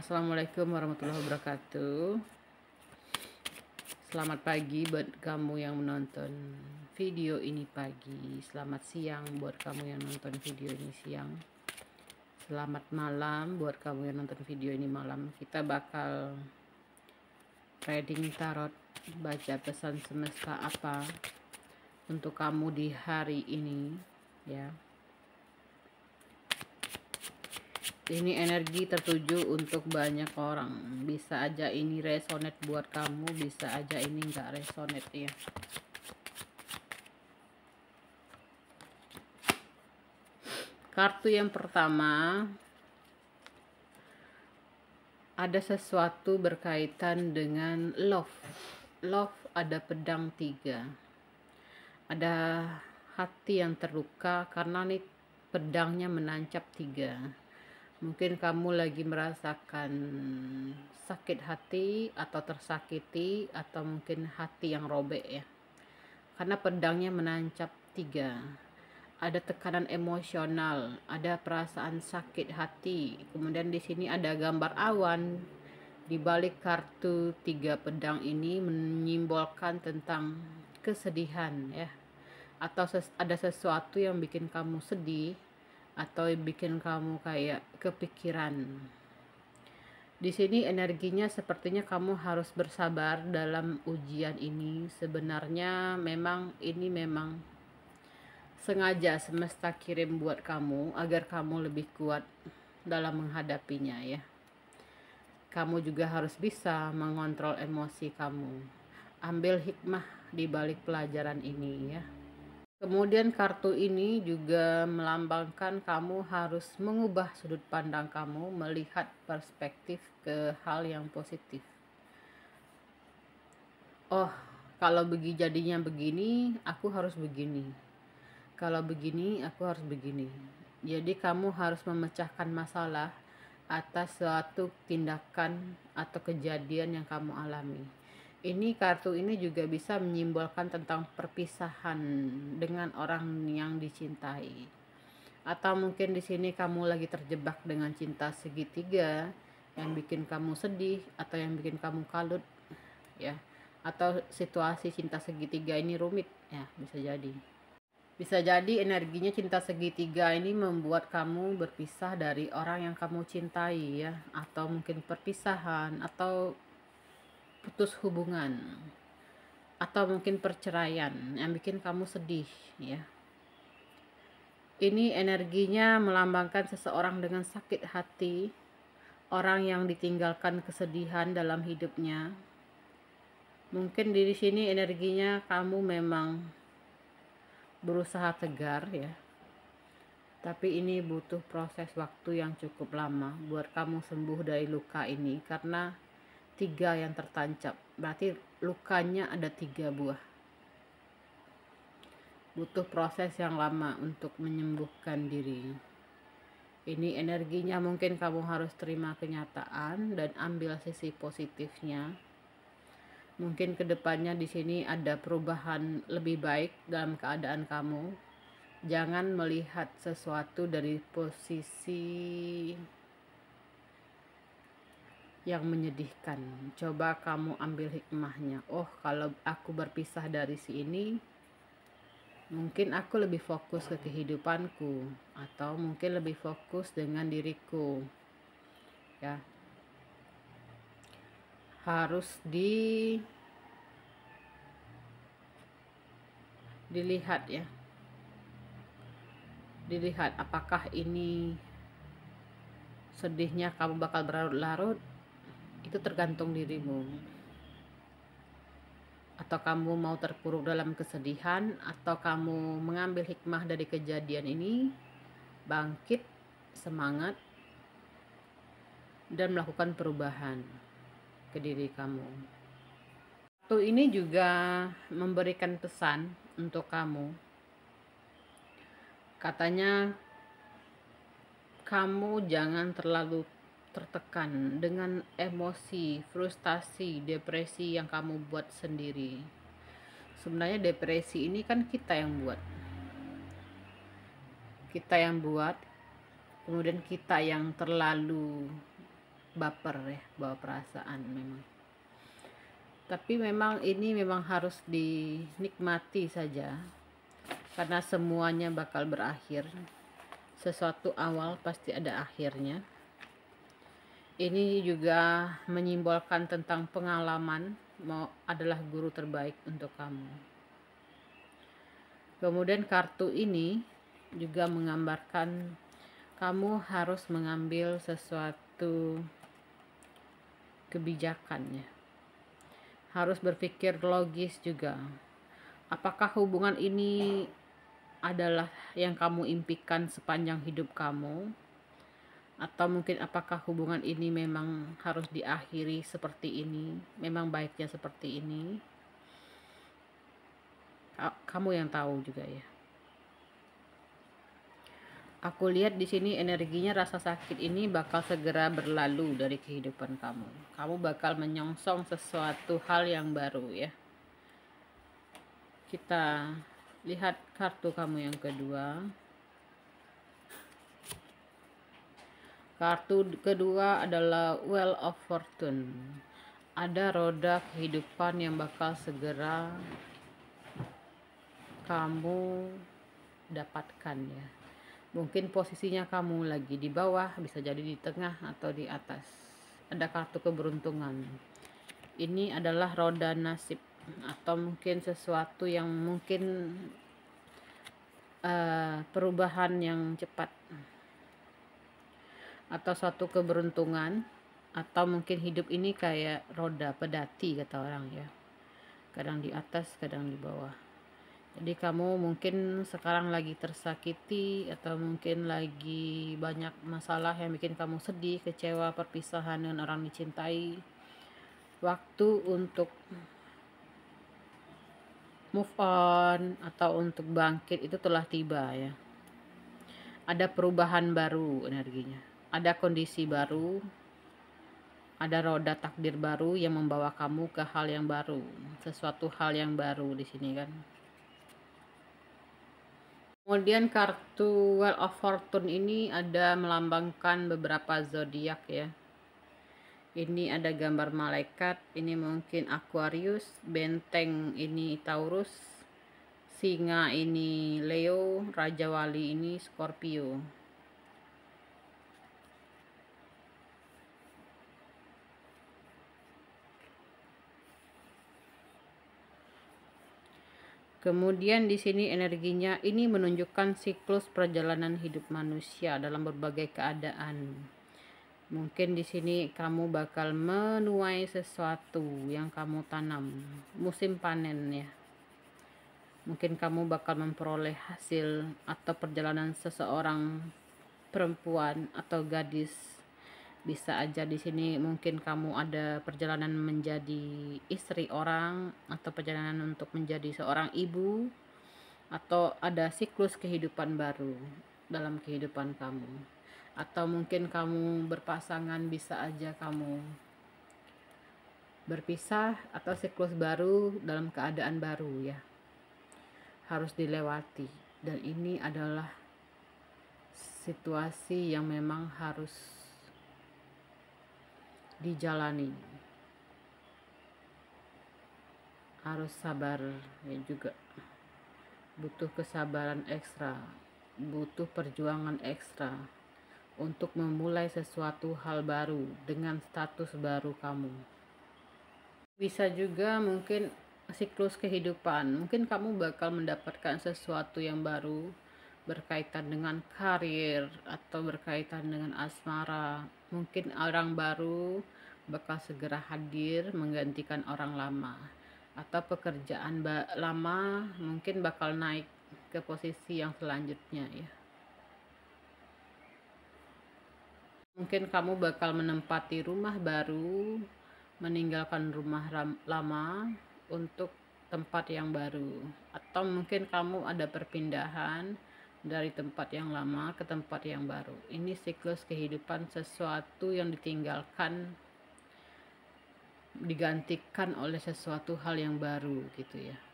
Assalamualaikum warahmatullahi wabarakatuh. Selamat pagi buat kamu yang menonton video ini pagi. Selamat siang buat kamu yang nonton video ini siang. Selamat malam buat kamu yang nonton video ini malam. Kita bakal reading tarot, baca pesan semesta apa untuk kamu di hari ini, ya. ini energi tertuju untuk banyak orang bisa aja ini resonate buat kamu bisa aja ini enggak resonate ya kartu yang pertama ada sesuatu berkaitan dengan love love ada pedang tiga ada hati yang terluka karena nih pedangnya menancap tiga Mungkin kamu lagi merasakan sakit hati atau tersakiti atau mungkin hati yang robek ya. Karena pedangnya menancap tiga. Ada tekanan emosional, ada perasaan sakit hati. Kemudian di sini ada gambar awan. Di balik kartu tiga pedang ini menyimbolkan tentang kesedihan ya. Atau ada sesuatu yang bikin kamu sedih atau bikin kamu kayak kepikiran. Di sini energinya sepertinya kamu harus bersabar dalam ujian ini. Sebenarnya memang ini memang sengaja semesta kirim buat kamu agar kamu lebih kuat dalam menghadapinya ya. Kamu juga harus bisa mengontrol emosi kamu. Ambil hikmah di balik pelajaran ini ya. Kemudian kartu ini juga melambangkan kamu harus mengubah sudut pandang kamu melihat perspektif ke hal yang positif. Oh, kalau begini jadinya begini, aku harus begini. Kalau begini, aku harus begini. Jadi kamu harus memecahkan masalah atas suatu tindakan atau kejadian yang kamu alami ini kartu ini juga bisa menyimbolkan tentang perpisahan dengan orang yang dicintai. Atau mungkin di sini kamu lagi terjebak dengan cinta segitiga yang bikin kamu sedih atau yang bikin kamu kalut ya. Atau situasi cinta segitiga ini rumit ya, bisa jadi. Bisa jadi energinya cinta segitiga ini membuat kamu berpisah dari orang yang kamu cintai ya atau mungkin perpisahan atau putus hubungan atau mungkin perceraian yang bikin kamu sedih ya. Ini energinya melambangkan seseorang dengan sakit hati, orang yang ditinggalkan kesedihan dalam hidupnya. Mungkin di sini energinya kamu memang berusaha tegar ya. Tapi ini butuh proses waktu yang cukup lama buat kamu sembuh dari luka ini karena tiga yang tertancap berarti lukanya ada tiga buah butuh proses yang lama untuk menyembuhkan diri ini energinya mungkin kamu harus terima kenyataan dan ambil sisi positifnya mungkin kedepannya di sini ada perubahan lebih baik dalam keadaan kamu jangan melihat sesuatu dari posisi yang menyedihkan. Coba kamu ambil hikmahnya. Oh, kalau aku berpisah dari si ini, mungkin aku lebih fokus ke kehidupanku atau mungkin lebih fokus dengan diriku. Ya. Harus di dilihat ya. Dilihat apakah ini sedihnya kamu bakal berlarut-larut itu tergantung dirimu atau kamu mau terpuruk dalam kesedihan atau kamu mengambil hikmah dari kejadian ini bangkit semangat dan melakukan perubahan ke diri kamu waktu ini juga memberikan pesan untuk kamu katanya kamu jangan terlalu tertekan dengan emosi, frustasi, depresi yang kamu buat sendiri. Sebenarnya depresi ini kan kita yang buat. Kita yang buat, kemudian kita yang terlalu baper ya, bawa perasaan memang. Tapi memang ini memang harus dinikmati saja. Karena semuanya bakal berakhir. Sesuatu awal pasti ada akhirnya ini juga menyimbolkan tentang pengalaman mau adalah guru terbaik untuk kamu. Kemudian kartu ini juga menggambarkan kamu harus mengambil sesuatu kebijakannya. Harus berpikir logis juga. Apakah hubungan ini adalah yang kamu impikan sepanjang hidup kamu? atau mungkin apakah hubungan ini memang harus diakhiri seperti ini memang baiknya seperti ini kamu yang tahu juga ya aku lihat di sini energinya rasa sakit ini bakal segera berlalu dari kehidupan kamu kamu bakal menyongsong sesuatu hal yang baru ya kita lihat kartu kamu yang kedua Kartu kedua adalah Well of Fortune. Ada roda kehidupan yang bakal segera kamu dapatkan ya. Mungkin posisinya kamu lagi di bawah, bisa jadi di tengah atau di atas. Ada kartu keberuntungan. Ini adalah roda nasib atau mungkin sesuatu yang mungkin uh, perubahan yang cepat atau suatu keberuntungan atau mungkin hidup ini kayak roda pedati kata orang ya kadang di atas kadang di bawah jadi kamu mungkin sekarang lagi tersakiti atau mungkin lagi banyak masalah yang bikin kamu sedih kecewa perpisahan dengan orang dicintai waktu untuk move on atau untuk bangkit itu telah tiba ya ada perubahan baru energinya ada kondisi baru, ada roda takdir baru yang membawa kamu ke hal yang baru, sesuatu hal yang baru di sini kan. Kemudian kartu well of Fortune ini ada melambangkan beberapa zodiak ya. Ini ada gambar malaikat, ini mungkin Aquarius, benteng ini Taurus, singa ini Leo, raja wali ini Scorpio. Kemudian di sini energinya ini menunjukkan siklus perjalanan hidup manusia dalam berbagai keadaan. Mungkin di sini kamu bakal menuai sesuatu yang kamu tanam, musim panen ya. Mungkin kamu bakal memperoleh hasil atau perjalanan seseorang perempuan atau gadis bisa aja di sini mungkin kamu ada perjalanan menjadi istri orang atau perjalanan untuk menjadi seorang ibu atau ada siklus kehidupan baru dalam kehidupan kamu atau mungkin kamu berpasangan bisa aja kamu berpisah atau siklus baru dalam keadaan baru ya harus dilewati dan ini adalah situasi yang memang harus dijalani harus sabar ya juga butuh kesabaran ekstra butuh perjuangan ekstra untuk memulai sesuatu hal baru dengan status baru kamu bisa juga mungkin siklus kehidupan mungkin kamu bakal mendapatkan sesuatu yang baru berkaitan dengan karir atau berkaitan dengan asmara. Mungkin orang baru bakal segera hadir menggantikan orang lama atau pekerjaan lama mungkin bakal naik ke posisi yang selanjutnya ya. Mungkin kamu bakal menempati rumah baru, meninggalkan rumah lama untuk tempat yang baru atau mungkin kamu ada perpindahan dari tempat yang lama ke tempat yang baru. Ini siklus kehidupan sesuatu yang ditinggalkan digantikan oleh sesuatu hal yang baru gitu ya.